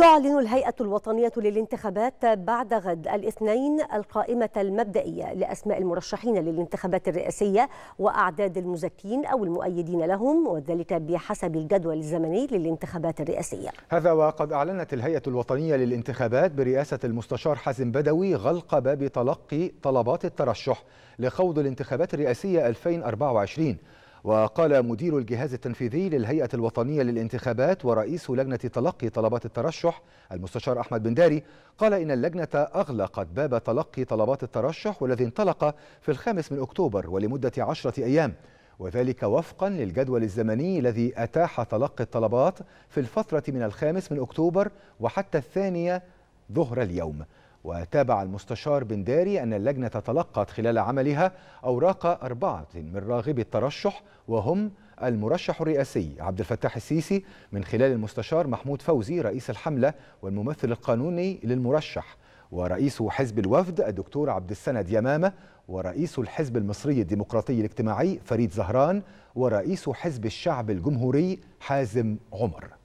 تعلن الهيئة الوطنية للانتخابات بعد غد الاثنين القائمة المبدئية لأسماء المرشحين للانتخابات الرئاسية وأعداد المزكين أو المؤيدين لهم وذلك بحسب الجدول الزمني للانتخابات الرئاسية هذا وقد أعلنت الهيئة الوطنية للانتخابات برئاسة المستشار حازم بدوي غلق باب تلقي طلبات الترشح لخوض الانتخابات الرئاسية 2024 وقال مدير الجهاز التنفيذي للهيئة الوطنية للانتخابات ورئيس لجنة تلقي طلبات الترشح المستشار أحمد بن داري قال إن اللجنة أغلقت باب تلقي طلبات الترشح والذي انطلق في الخامس من أكتوبر ولمدة عشرة أيام وذلك وفقا للجدول الزمني الذي أتاح تلقي الطلبات في الفترة من الخامس من أكتوبر وحتى الثانية ظهر اليوم وتابع المستشار بنداري أن اللجنة تلقت خلال عملها أوراق أربعة من راغبي الترشح وهم المرشح الرئاسي عبد الفتاح السيسي من خلال المستشار محمود فوزي رئيس الحملة والممثل القانوني للمرشح ورئيس حزب الوفد الدكتور عبد السند يمامة ورئيس الحزب المصري الديمقراطي الاجتماعي فريد زهران ورئيس حزب الشعب الجمهوري حازم عمر